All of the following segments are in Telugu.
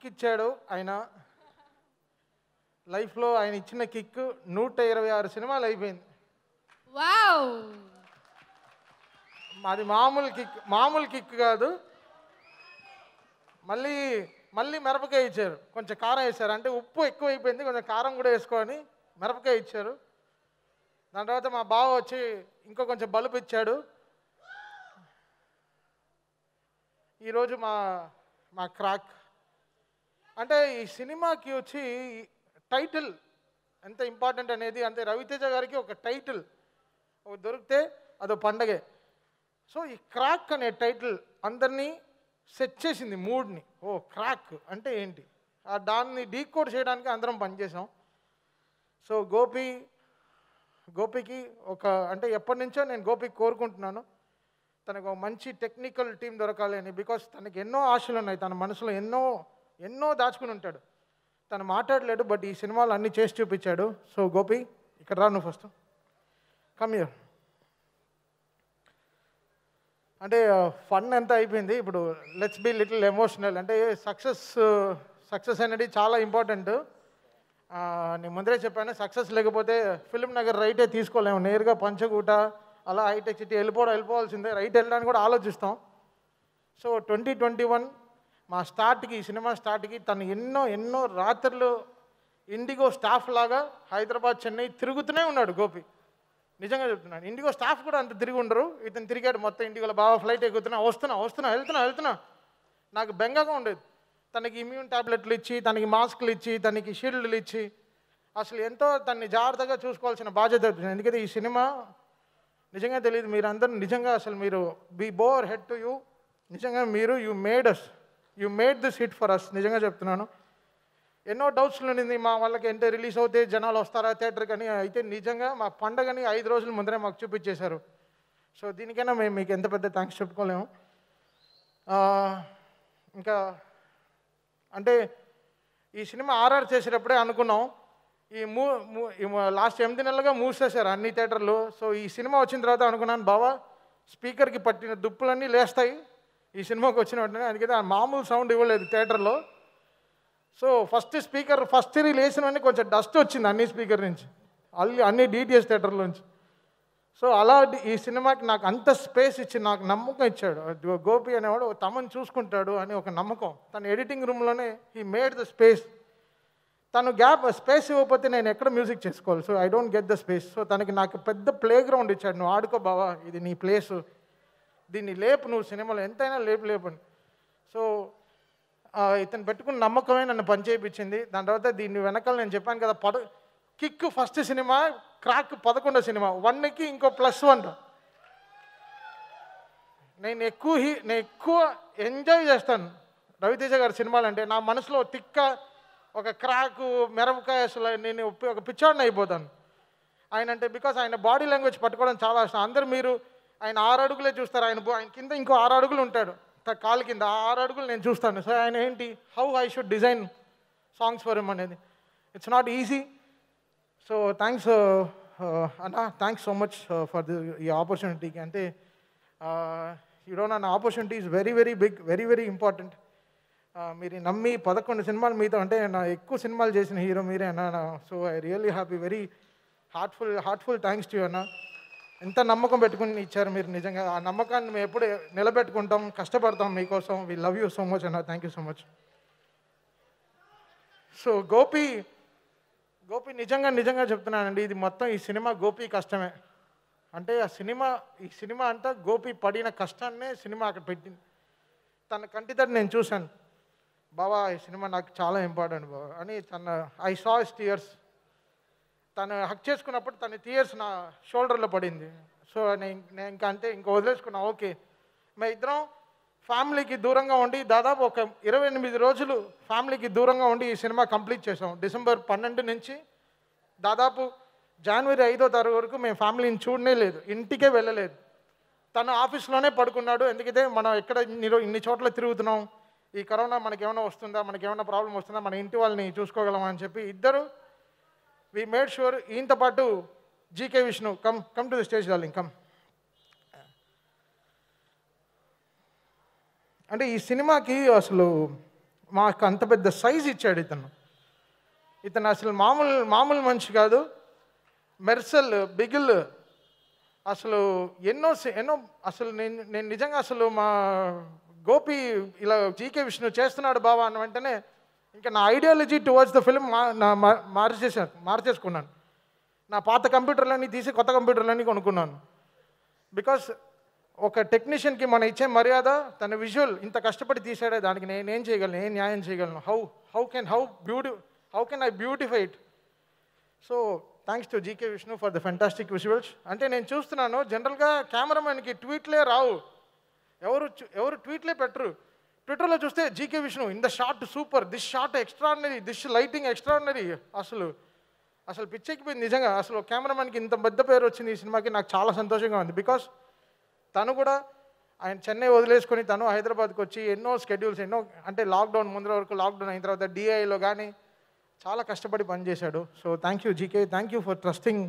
కిక్ ఇచ్చాడు ఆయన లైఫ్లో ఆయన ఇచ్చిన కిక్ నూట ఇరవై ఆరు సినిమాలు అయిపోయింది అది మామూలు కిక్ మామూలు కిక్ కాదు మళ్ళీ మళ్ళీ మిరపకాయ ఇచ్చారు కొంచెం కారం వేసారు అంటే ఉప్పు ఎక్కువ అయిపోయింది కొంచెం కారం కూడా వేసుకొని మిరపకాయ ఇచ్చారు దాని తర్వాత మా బావ వచ్చి ఇంకో కొంచెం బలుపు ఇచ్చాడు ఈరోజు మా మా క్రాక్ అంటే ఈ సినిమాకి వచ్చి టైటిల్ ఎంత ఇంపార్టెంట్ అనేది అంటే రవితేజ గారికి ఒక టైటిల్ దొరికితే అదో పండగే సో ఈ క్రాక్ అనే టైటిల్ అందరినీ సెట్ చేసింది మూడ్ని ఓ క్రాక్ అంటే ఏంటి ఆ దాన్ని డీకోడ్ చేయడానికి అందరం పనిచేసాం సో గోపి గోపికి ఒక అంటే ఎప్పటి నుంచో నేను గోపికి కోరుకుంటున్నాను తనకు మంచి టెక్నికల్ టీం దొరకాలి అని బికాస్ తనకి ఎన్నో ఆశలు ఉన్నాయి తన మనసులో ఎన్నో ఎన్నో దాచుకుని ఉంటాడు తను మాట్లాడలేడు బట్ ఈ సినిమాలు అన్నీ చేసి చూపించాడు సో గోపి ఇక్కడ రా ఫస్ట్ కమ్ యూ అంటే ఫన్ ఎంత అయిపోయింది ఇప్పుడు లెట్స్ బి లిటిల్ ఎమోషనల్ అంటే సక్సెస్ సక్సెస్ అనేది చాలా ఇంపార్టెంట్ నేను ముందరే చెప్పాను సక్సెస్ లేకపోతే ఫిల్మ్ నగర్ రైటే తీసుకోలేము నేరుగా పంచకూట అలా హైటెక్ సిటీ వెళ్ళిపోవడం వెళ్ళిపోవాల్సిందే రైట్ వెళ్ళడానికి కూడా ఆలోచిస్తాం సో ట్వంటీ ట్వంటీ వన్ మా స్టార్ట్కి సినిమా స్టార్ట్కి తను ఎన్నో ఎన్నో రాత్రులు ఇండిగో స్టాఫ్ లాగా హైదరాబాద్ చెన్నై తిరుగుతూనే ఉన్నాడు గోపి నిజంగా చెప్తున్నాను ఇండిగో స్టాఫ్ కూడా అంత తిరిగి ఉండరు ఇతను తిరిగాడు మొత్తం ఇండిగోలో బాగా ఫ్లైట్ ఎక్కుతున్నా వస్తున్నా వస్తున్నా వెళ్తున్నా వెళ్తున్నా నాకు బెంగగా ఉండేది తనకి ఇమ్యూన్ ట్యాబ్లెట్లు ఇచ్చి తనకి మాస్కులు ఇచ్చి తనకి షీల్డ్లు ఇచ్చి అసలు ఎంతో తన్ని జాగ్రత్తగా చూసుకోవాల్సిన బాధ్యత ఎందుకంటే ఈ సినిమా నిజంగా తెలియదు మీరందరూ నిజంగా అసలు మీరు be bore head to you నిజంగా మీరు you made us you made this hit for us నిజంగా చెప్తున్నాను ఎన్నో డౌట్స్ ఉండింది మా వాళ్ళకి అంటే రిలీజ్ అవుతే జనాలు వస్తారా థియేటర్ కానీ అయితే నిజంగా మా పండగని ఐదు రోజుల ముందరే మాకు చూపించేశారు సో దీనికైనా మేము మీకు ఎంత పెద్ద థ్యాంక్స్ చెప్పుకోలేము ఇంకా అంటే ఈ సినిమా ఆర్ఆర్ చేసేటప్పుడే అనుకున్నాం ఈ మూ లాస్ట్ ఎనిమిది నెలలుగా మూసేశారు అన్ని థియేటర్లు సో ఈ సినిమా వచ్చిన తర్వాత అనుకున్నాను బావా స్పీకర్కి పట్టిన దుప్పులన్నీ లేస్తాయి ఈ సినిమాకి వచ్చిన వెంటనే అందుకైతే ఆ మామూలు సౌండ్ ఇవ్వలేదు థియేటర్లో so first speaker first reel వెంటనే కొంచెం డస్ట్ వచ్చింది అన్ని స్పీకర్ నుంచి అల్లి అన్ని డీటీఎస్ థియేటర్లోంచి సో అలా ఈ సినిమాకి నాకు అంత స్పేస్ ఇచ్చి నాకు నమ్మకం ఇచ్చాడు గోపి అనేవాడు తమను చూసుకుంటాడు అని ఒక నమ్మకం తన ఎడిటింగ్ రూమ్లోనే ఈ మేడ్ ద స్పేస్ తను గ్యాప్ స్పేస్ ఇవ్వకపోతే నేను ఎక్కడ మ్యూజిక్ చేసుకోవాలి so I don't get the space so తనకి నాకు పెద్ద ప్లే గ్రౌండ్ ఇచ్చాడు నువ్వు ఆడుకో బావా ఇది నీ ప్లేసు దీన్ని లేపు నువ్వు సినిమాలో ఎంతైనా లేపు లేపు సో ఇతను పెట్టుకున్న నమ్మకమే నన్ను పని చేయించింది దాని తర్వాత దీన్ని వెనకాల నేను చెప్పాను కదా పద కిక్ ఫస్ట్ సినిమా క్రాక్ పదకొండో సినిమా వన్కి ఇంకో ప్లస్ వన్ నేను ఎక్కువ హీ నేను ఎక్కువ ఎంజాయ్ చేస్తాను రవితేజ గారి సినిమాలు అంటే నా మనసులో తిక్క ఒక క్రాకు మిరపకాయ అసలు నేను ఒక పిచ్చాడిని అయిపోతాను ఆయన అంటే బికాస్ ఆయన బాడీ లాంగ్వేజ్ పట్టుకోవడం చాలా ఇష్టం అందరు మీరు ఆయన ఆరు అడుగులే చూస్తారు ఆయన ఆయన కింద ఇంకో ఆరు అడుగులు ఉంటాడు కాలు కింద ఆరు అడుగులు నేను చూస్తాను సో ఆయన ఏంటి how I should design songs for them అనేది it's not easy so thanks అన్నా thanks so much for the ఈ ఆపర్చునిటీకి అంటే డోన్ నా opportunity is very very big very very important మీరు నమ్మి పదకొండు సినిమాలు మీతో అంటే నా ఎక్కువ సినిమాలు చేసిన హీరో మీరే అన్న so I really happy very heartful heartful thanks to అన్నా ఎంత నమ్మకం పెట్టుకుని ఇచ్చారు మీరు నిజంగా ఆ నమ్మకాన్ని మేము ఎప్పుడు నిలబెట్టుకుంటాం కష్టపడతాం మీకోసం we love you so much అన్న thank you so much so Gopi Gopi నిజంగా నిజంగా చెప్తున్నానండి ఇది మొత్తం ఈ సినిమా గోపి కష్టమే అంటే ఆ సినిమా ఈ సినిమా అంతా గోపి పడిన కష్టాన్నే సినిమా అక్కడ పెట్టింది తన కంటితో నేను చూశాను బాబా ఈ సినిమా నాకు చాలా ఇంపార్టెంట్ బాబా అని తన ఐ సా ఇస్ ఇయర్స్ తను హక్ చేసుకున్నప్పుడు తన తీయర్స్ నా షోల్డర్లో పడింది సో నేను నేను ఇంకా అంటే ఇంకా వదిలేసుకున్నా ఓకే మా ఇద్దరం ఫ్యామిలీకి దూరంగా ఉండి దాదాపు ఒక ఇరవై ఎనిమిది రోజులు ఫ్యామిలీకి దూరంగా ఉండి ఈ సినిమా కంప్లీట్ చేసాం డిసెంబర్ పన్నెండు నుంచి దాదాపు జనవరి ఐదో తారీఖు వరకు మేము ఫ్యామిలీని చూడనే లేదు ఇంటికే వెళ్ళలేదు తను ఆఫీస్లోనే పడుకున్నాడు ఎందుకంటే మనం ఎక్కడ ఇన్ని ఇన్ని చోట్ల తిరుగుతున్నాం ఈ కరోనా మనకేమైనా వస్తుందా మనకేమైనా ప్రాబ్లం వస్తుందా మన ఇంటి వాళ్ళని చూసుకోగలమా అని చెప్పి ఇద్దరు వి మేడ్ షూర్ ఈయనతో పాటు GK Vishnu come come to the stage darling come అంటే ఈ సినిమాకి అసలు మాకు అంత పెద్ద సైజ్ ఇచ్చాడు ఇతను ఇతను అసలు మామూలు మామూలు మనిషి కాదు మెర్సల్ బిగిల్ అసలు ఎన్నో ఎన్నో అసలు నేను నేను నిజంగా అసలు మా గోపి ఇలా జీకే విష్ణు చేస్తున్నాడు బాబా అన్న వెంటనే ఇంకా నా ఐడియాలజీ టువర్డ్స్ ద ఫిల్మ్ మా మార్చేసాను మార్చేసుకున్నాను నా పాత కంప్యూటర్లన్నీ తీసి కొత్త కంప్యూటర్లన్నీ కొనుక్కున్నాను బికాస్ ఒక టెక్నీషియన్కి మనం ఇచ్చే మర్యాద తన విజువల్ ఇంత కష్టపడి తీసాడే దానికి నేనేం చేయగలను ఏం న్యాయం చేయగలను how how can how beauty how can I beautify it so thanks to GK Vishnu for the fantastic visuals అంటే నేను చూస్తున్నాను జనరల్గా కెమెరామెన్కి ట్వీట్లే రావు ఎవరు ఎవరు ట్వీట్లే పెట్టరు ట్విట్టర్లో చూస్తే GK Vishnu in the shot super this shot extraordinary this lighting extraordinary అసలు అసలు పిచ్చెక్కిపోయింది నిజంగా అసలు కెమెరామెన్కి ఇంత పెద్ద పేరు వచ్చింది ఈ సినిమాకి నాకు చాలా సంతోషంగా ఉంది బికాస్ తను కూడా ఆయన చెన్నై వదిలేసుకొని తను హైదరాబాద్కి వచ్చి ఎన్నో స్కెడ్యూల్స్ ఎన్నో అంటే లాక్డౌన్ ముందర వరకు లాక్డౌన్ అయిన తర్వాత డిఐలో కానీ చాలా కష్టపడి పనిచేశాడు so thank you GK thank you for trusting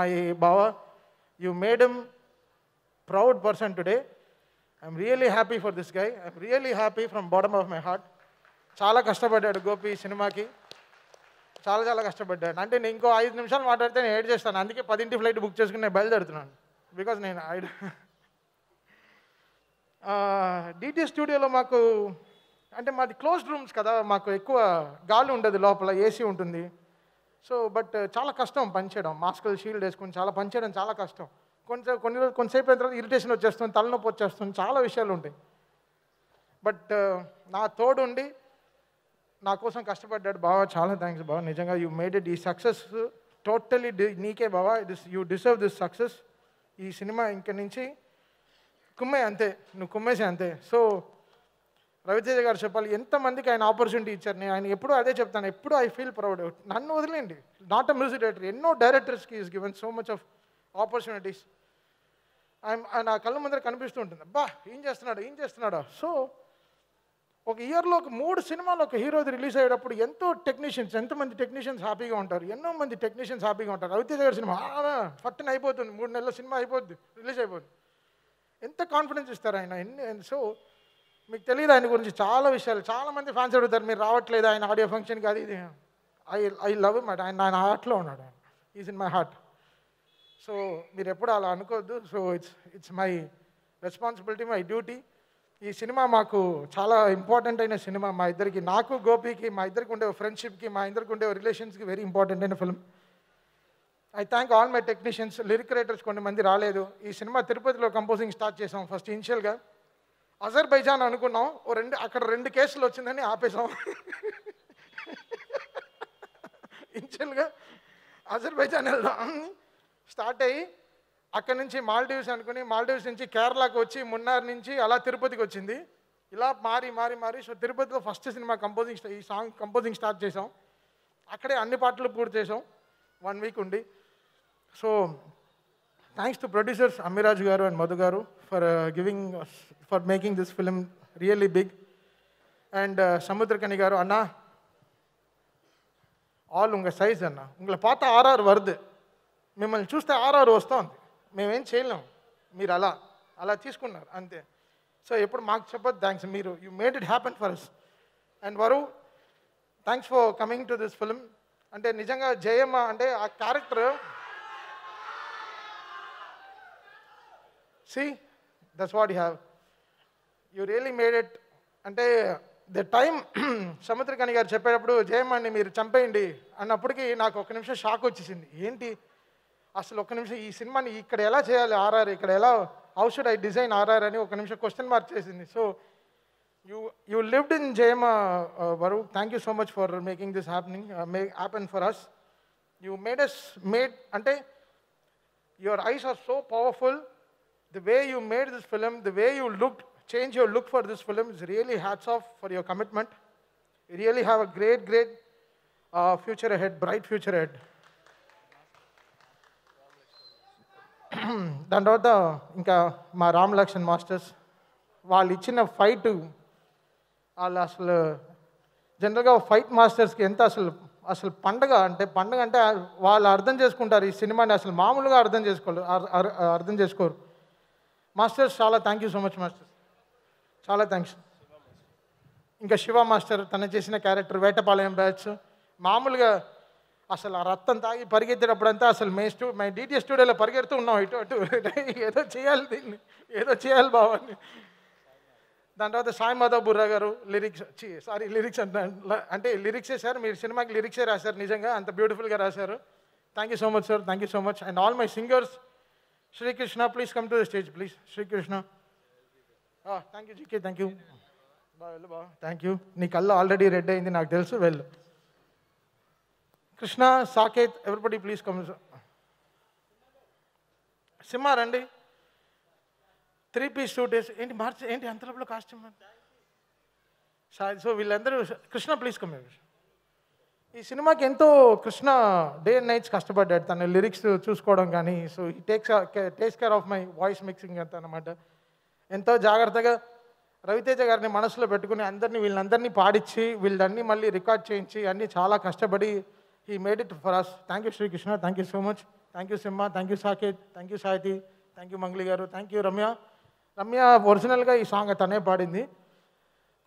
my బావ you made me proud person today I'm really happy for this guy I'm really happy from bottom of my heart చాలా కష్టపడ్డాడు గోపి సినిమాకి చాలా చాలా కష్టపడ్డాడు అంటే నేను ఇంకో ఐదు నిమిషాలు మాట్లాడితే నేను ఏడ్ చేస్తాను అందుకే పదింటి ఫ్లైట్ బుక్ చేసుకుని నేను బయలుదేరుతున్నాను బికాజ్ నేను ఐ డిటి స్టూడియోలో మాకు అంటే మాది క్లోజ్డ్ రూమ్స్ కదా మాకు ఎక్కువ గాలి ఉండదు లోపల ఏసీ ఉంటుంది సో బట్ చాలా కష్టం పనిచేయడం మాస్కులు షీల్డ్ వేసుకుని చాలా పనిచేయడం చాలా కష్టం కొంచెం కొన్ని రోజులు కొంతసేపు అయిన తర్వాత ఇరిటేషన్ వచ్చేస్తుంది తలనొప్పి వచ్చేస్తుంది చాలా విషయాలు ఉంటాయి బట్ uh, నా తోడు ఉండి నా కోసం కష్టపడ్డాడు బాబా చాలా థ్యాంక్స్ బాబా నిజంగా యూ మేడ్ ఇట్ ఈ సక్సెస్ టోటలీ నీకే బాబా this you deserve this success ఈ సినిమా ఇంక నుంచి కుమ్మే అంతే నువ్వు కుమ్మేసే అంతే సో రవితేజ గారు చెప్పాలి ఎంతమందికి ఆయన ఆపర్చునిటీ ఇచ్చారు నేను ఆయన ఎప్పుడూ అదే చెప్తాను ఎప్పుడు ఐ ఫీల్ ప్రౌడ్ నన్ను వదిలేండి నాట్ అ మ్యూజిక్ డైరెక్టర్ ఎన్నో డైరెక్టర్స్కి is given so much of opportunities ఆయన నా కళ్ళ ముందర కనిపిస్తూ ఉంటుంది అబ్బా ఏం చేస్తున్నాడు ఏం చేస్తున్నాడు సో ఒక ఇయర్లో ఒక మూడు సినిమాలు ఒక హీరోది రిలీజ్ అయ్యేటప్పుడు ఎంతో టెక్నీషియన్స్ ఎంతమంది టెక్నీషియన్స్ హ్యాపీగా ఉంటారు ఎన్నో మంది టెక్నీషియన్స్ హ్యాపీగా ఉంటారు రవితేజ గారి సినిమా ఫట్టున అయిపోతుంది మూడు నెలల సినిమా అయిపోద్ది రిలీజ్ అయిపోతుంది ఎంత కాన్ఫిడెన్స్ ఇస్తారు ఆయన ఎన్ని సో మీకు తెలియదు ఆయన గురించి చాలా విషయాలు చాలామంది ఫ్యాన్స్ అడుగుతారు మీరు రావట్లేదు ఆయన ఆడియో ఫంక్షన్కి అది ఇది ఐ ఐ లవ్ మాట ఆయన ఆయన హార్ట్లో ఉన్నాడు ఆయన is in my heart so మీరు ఎప్పుడు అలా అనుకోవద్దు so it's it's my responsibility my duty ఈ సినిమా మాకు చాలా ఇంపార్టెంట్ అయిన సినిమా మా ఇద్దరికి నాకు గోపికి మా ఇద్దరికి ఉండే ఫ్రెండ్షిప్కి మా ఇద్దరికి ఉండే రిలేషన్స్కి వెరీ ఇంపార్టెంట్ అయిన film I thank all my technicians lyric writers కొంతమంది రాలేదు ఈ సినిమా తిరుపతిలో కంపోజింగ్ స్టార్ట్ చేసాం ఫస్ట్ ఇనిషియల్గా అజర్బైజాన్ అనుకున్నాం ఓ రెండు అక్కడ రెండు కేసులు వచ్చిందని ఆపేసాం ఇనిషియల్గా అజర్బైజాన్ వెళ్దాం స్టార్ట్ అయ్యి అక్కడి నుంచి మాల్డీవ్స్ అనుకుని మాల్డీవ్స్ నుంచి కేరళకు వచ్చి మున్నార్ నుంచి అలా తిరుపతికి వచ్చింది ఇలా మారి మారి మారి సో తిరుపతిలో ఫస్ట్ సినిమా కంపోజింగ్ ఈ సాంగ్ కంపోజింగ్ స్టార్ట్ చేసాం అక్కడే అన్ని పాటలు పూర్తి చేసాం వన్ వీక్ ఉండి so thanks to producers Ammiraju garu and Madhu garu for giving for making this film really big and uh, Samuthirakani garu అన్న ఆల్ ఉంగ సైజ్ అన్న ఉంగ పాత ఆర్ఆర్ வருது మిమ్మల్ని చూస్తే ఆర్ఆర్ వస్తుంది మేమేం చేయలేము మీరు అలా అలా తీసుకున్నారు అంతే సో ఎప్పుడు మాకు చెప్పదు థ్యాంక్స్ మీరు you made it happen for us and Varu thanks for coming to this film అంటే నిజంగా జయమ్మ అంటే ఆ character see that's what you have you really made it అంటే ద టైం సముద్రకాణి గారు చెప్పేటప్పుడు జయమ్మని మీరు చంపేయండి అన్నప్పటికీ నాకు ఒక నిమిషం షాక్ వచ్చేసింది ఏంటి అసలు ఒక నిమిషం ఈ సినిమాని ఇక్కడ ఎలా చేయాలి ఆర్ఆర్ ఇక్కడ ఎలా ఔషడ్ ఐ డిజైన్ ఆర్ఆర్ అని ఒక నిమిషం క్వశ్చన్ మార్క్ చేసింది so you you lived in Jayamma Varu thank you so much for making this happening may happen for us you made us made అంటే your eyes are so powerful the way you made this film the way you look change your look for this film is really hats off for your commitment really have a great great future ahead bright future ahead దాని తర్వాత ఇంకా మా రామ్ లక్ష్మణ్ మాస్టర్స్ వాళ్ళు ఇచ్చిన ఫైట్ వాళ్ళు అసలు జనరల్గా ఫైట్ మాస్టర్స్కి ఎంత అసలు అసలు పండగ అంటే పండగ అంటే వాళ్ళు అర్థం చేసుకుంటారు ఈ సినిమాని అసలు మామూలుగా అర్థం చేసుకోరు అర్థం చేసుకోరు మాస్టర్స్ చాలా thank you so much master చాలా థ్యాంక్స్ ఇంకా శివ మాస్టర్ తను చేసిన క్యారెక్టర్ వేటపాలయం బ్యాచ్ మామూలుగా అసలు ఆ రక్తం తాగి పరిగెత్తేటప్పుడంతా అసలు మేము స్టూ మేము డీటీఎస్ స్టూడియోలో పరిగెడుతూ ఉన్నాం ఇటు అటు ఏదో చేయాలి దీన్ని ఏదో చేయాలి బావని దాని తర్వాత సాయి మాధవ్ బుర్రా గారు లిరిక్స్ సారీ లిరిక్స్ అంటే అంటే లిరిక్సే సార్ మీరు సినిమాకి లిరిక్సే రాశారు నిజంగా అంత బ్యూటిఫుల్గా రాశారు thank you so much sir thank you so much and all my singers Srikrishna please come to the stage please Srikrishna thank you GK thank you బా వెళ్ళు బా థ్యాంక్ యూ నీ కళ్ళు ఆల్రెడీ రెడ్ అయింది నాకు తెలుసు వెళ్ళు కృష్ణ సాకేత్ ఎవరిబడి ప్లీజ్ కమ్ సింహ రండి త్రీ పీస్ టూ డేస్ ఏంటి మార్చి ఏంటి లోపల కాస్ట్యూమ్ సో వీళ్ళందరూ కృష్ణ ప్లీజ్ కమ్ ఈ సినిమాకి ఎంతో కృష్ణ డే అండ్ నైట్స్ కష్టపడ్డాడు తన లిరిక్స్ చూసుకోవడం కానీ సో ఈ takes takes care of my voice mixing అంత అనమాట ఎంతో జాగ్రత్తగా రవితేజ గారిని మనసులో పెట్టుకుని అందరినీ వీళ్ళందరినీ పాడించి వీళ్ళన్నీ మళ్ళీ రికార్డ్ చేయించి అన్నీ చాలా కష్టపడి he made it for us. Thank you, Sri thank you so much thank you you, thank you Saketh thank you you, thank you Mangli garu thank you Ramya Ramya ఒరిజినల్గా ఈ సాంగ్ తనే పాడింది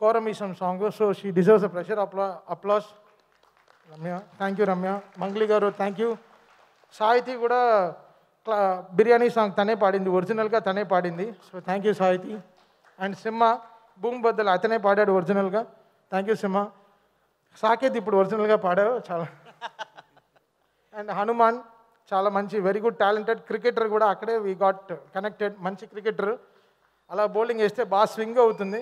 Korameesam song so she deserves a pressure అప్లా applause Ramya thank you Ramya Mangli garu thank you సాహితీ కూడా క్లా బిర్యానీ సాంగ్ తనే పాడింది ఒరిజినల్గా తనే పాడింది so thank you Sahithi and Simha భూమి బద్దలు అతనే పాడాడు ఒరిజినల్గా థ్యాంక్ యూ సింహ సాకేత్ ఇప్పుడు ఒరిజినల్గా పాడావు చాలా అండ్ హనుమాన్ చాలా మంచి వెరీ గుడ్ టాలెంటెడ్ క్రికెటర్ కూడా అక్కడే వీ గాట్ కనెక్టెడ్ మంచి క్రికెటర్ అలా బౌలింగ్ వేస్తే బాగా స్వింగ్ అవుతుంది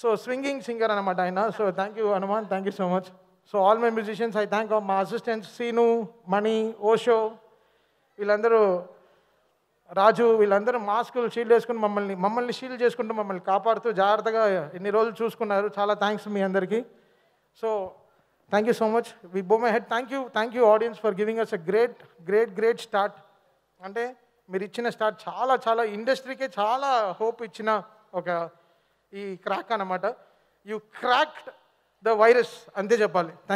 సో స్వింగింగ్ సింగర్ అనమాట ఆయన so thank you Hanuman thank you so much so all my musicians I thank మా అసిస్టెంట్ సీను మణి ఓషో వీళ్ళందరూ రాజు వీళ్ళందరూ మాస్కులు షీల్డ్ వేసుకుని మమ్మల్ని మమ్మల్ని షీల్డ్ చేసుకుంటూ మమ్మల్ని కాపాడుతూ జాగ్రత్తగా ఎన్ని రోజులు చూసుకున్నారు చాలా థ్యాంక్స్ మీ అందరికీ so Thank you so much. We bow my head. Thank you, thank you, audience, for giving us a great, great, great start. అంటే మీరు ఇచ్చిన స్టార్ట్ చాలా చాలా ఇండస్ట్రీకే చాలా హోప్ ఇచ్చిన ఒక ఈ క్రాక్ అనమాట యు క్రాక్డ్ ద వైరస్ అంతే చెప్పాలి థ్యాంక్